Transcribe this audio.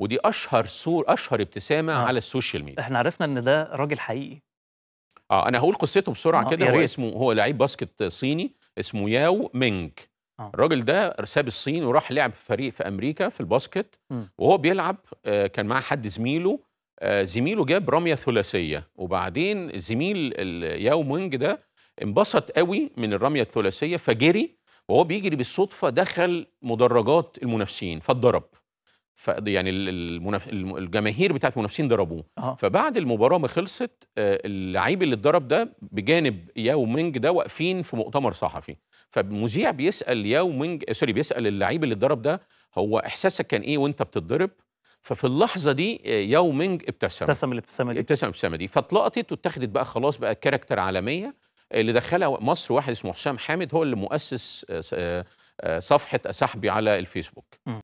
ودي اشهر صور اشهر ابتسامه آه. على السوشيال ميديا احنا عرفنا ان ده راجل حقيقي اه انا هقول قصته بسرعه آه. كده هو اسمه هو لعيب باسكت صيني اسمه ياو مينج آه. الراجل ده ساب الصين وراح لعب في فريق في امريكا في الباسكت م. وهو بيلعب آه، كان معاه حد زميله آه، زميله جاب رميه ثلاثيه وبعدين زميل ياو مينج ده انبسط قوي من الرميه الثلاثيه فجري وهو بيجري بالصدفه دخل مدرجات المنافسين فاتضرب يعني المنف... الجماهير بتاعت المنافسين ضربوه أه. فبعد المباراه ما خلصت آه، اللعيب اللي اتضرب ده بجانب ياو مينج ده واقفين في مؤتمر صحفي فمذيع بيسال ياو مينج آه، سوري بيسال اللعيب اللي اتضرب ده هو احساسك كان ايه وانت بتتضرب ففي اللحظه دي آه، ياو مينج ابتسم ابتسم الابتسامه دي ابتسم الابتسامه دي فاتلقطت واتخذت بقى خلاص بقى كاركتر عالميه اللي دخلها مصر واحد اسمه حسام حامد هو اللي مؤسس صفحه اسحبي على الفيسبوك م.